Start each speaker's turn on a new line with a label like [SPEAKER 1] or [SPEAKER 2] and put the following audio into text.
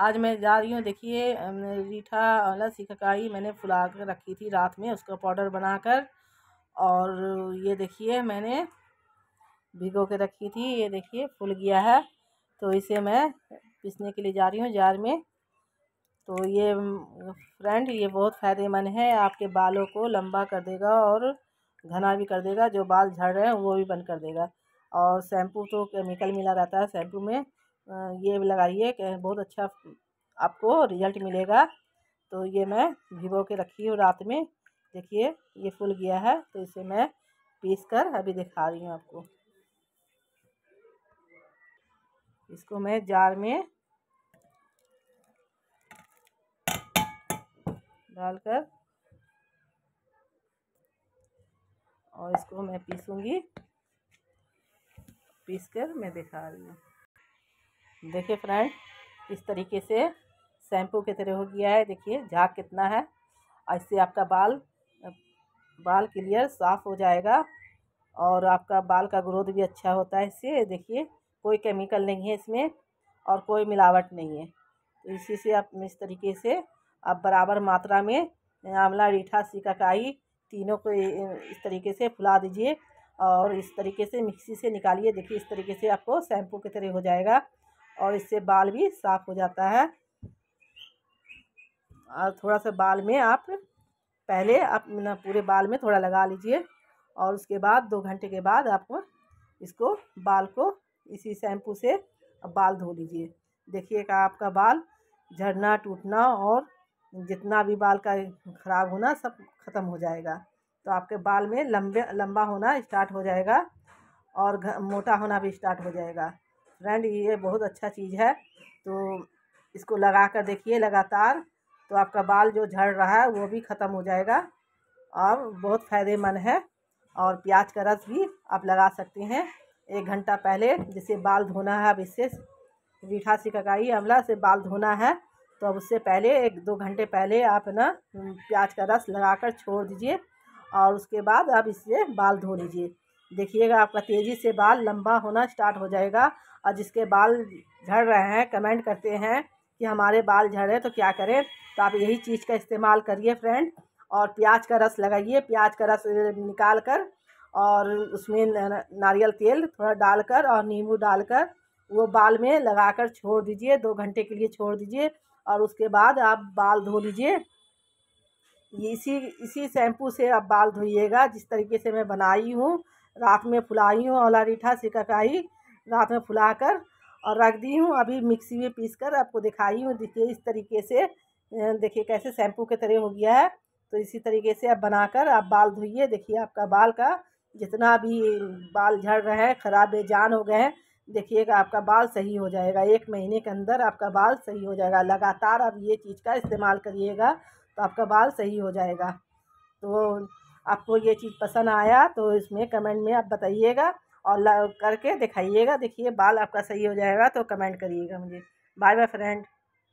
[SPEAKER 1] आज मैं जा रही हूँ देखिए रीठा वाला सिककाई मैंने फुला कर रखी थी रात में उसका पाउडर बनाकर और ये देखिए मैंने भिगो के रखी थी ये देखिए फूल गया है तो इसे मैं पीसने के लिए जा रही हूँ जार में तो ये फ्रेंड ये बहुत फ़ायदेमंद है आपके बालों को लंबा कर देगा और घना भी कर देगा जो बाल झड़ रहे हैं वो भी बंद कर देगा और शैम्पू तो केमिकल मिला रहता है शैम्पू में ये लगाइए बहुत अच्छा आपको रिज़ल्ट मिलेगा तो ये मैं भिगो के रखी हूँ रात में देखिए ये फूल गया है तो इसे मैं पीस कर अभी दिखा रही हूँ आपको इसको मैं जार में डालकर और इसको मैं पीसूँगी पीस कर मैं दिखा रही हूँ देखिए फ्रेंड इस तरीके से शैम्पू की तरह हो गया है देखिए झाग कितना है इससे आपका बाल बाल क्लियर साफ़ हो जाएगा और आपका बाल का ग्रोथ भी अच्छा होता है इससे देखिए कोई केमिकल नहीं है इसमें और कोई मिलावट नहीं है तो इसी से आप इस तरीके से आप बराबर मात्रा में आंवला रीठा सीकाकाई तीनों को इस तरीके से फुला दीजिए और इस तरीके से मिक्सी से निकालिए देखिए इस तरीके से आपको शैम्पू की तरह हो जाएगा और इससे बाल भी साफ़ हो जाता है और थोड़ा सा बाल में आप पहले आप ना पूरे बाल में थोड़ा लगा लीजिए और उसके बाद दो घंटे के बाद आपको इसको बाल को इसी शैम्पू से बाल धो लीजिए देखिएगा आपका बाल झड़ना टूटना और जितना भी बाल का ख़राब होना सब ख़त्म हो जाएगा तो आपके बाल में लंबे लंबा होना स्टार्ट हो जाएगा और मोटा होना भी स्टार्ट हो जाएगा फ्रेंड ये बहुत अच्छा चीज़ है तो इसको लगा कर देखिए लगातार तो आपका बाल जो झड़ रहा है वो भी ख़त्म हो जाएगा और बहुत फ़ायदेमंद है और प्याज का रस भी आप लगा सकते हैं एक घंटा पहले जिसे बाल धोना है अब इससे रीठा सिककाई अमला से बाल धोना है तो अब उससे पहले एक दो घंटे पहले आप ना प्याज का रस लगाकर छोड़ दीजिए और उसके बाद आप इससे बाल धो लीजिए देखिएगा आपका तेज़ी से बाल लंबा होना स्टार्ट हो जाएगा और जिसके बाल झड़ रहे हैं कमेंट करते हैं कि हमारे बाल झड़े तो क्या करें तो आप यही चीज़ का इस्तेमाल करिए फ्रेंड और प्याज का रस लगाइए प्याज का रस निकाल कर और उसमें नारियल तेल थोड़ा डालकर और नींबू डालकर वो बाल में लगाकर छोड़ दीजिए दो घंटे के लिए छोड़ दीजिए और उसके बाद आप बाल धो लीजिए इसी इसी शैम्पू से आप बाल धोइएगा जिस तरीके से मैं बनाई हूँ रात में फुलाई हूँ ओला रीठा सिकाकाई रात में फुला कर और रख दी हूँ अभी मिक्सी में पीस कर आपको दिखाई हूँ देखिए इस तरीके से देखिए कैसे शैम्पू के तरह हो गया है तो इसी तरीके से आप बनाकर आप बाल धोइए देखिए आपका बाल का जितना भी बाल झड़ रहे हैं ख़राब जान हो गए हैं देखिएगा आपका बाल सही हो जाएगा एक महीने के अंदर आपका बाल सही हो जाएगा लगातार आप ये चीज़ का इस्तेमाल करिएगा तो आपका बाल सही हो जाएगा तो आपको ये चीज़ पसंद आया तो इसमें कमेंट में आप बताइएगा और करके दिखाइएगा देखिए बाल आपका सही हो जाएगा तो कमेंट करिएगा मुझे बाय बाय फ्रेंड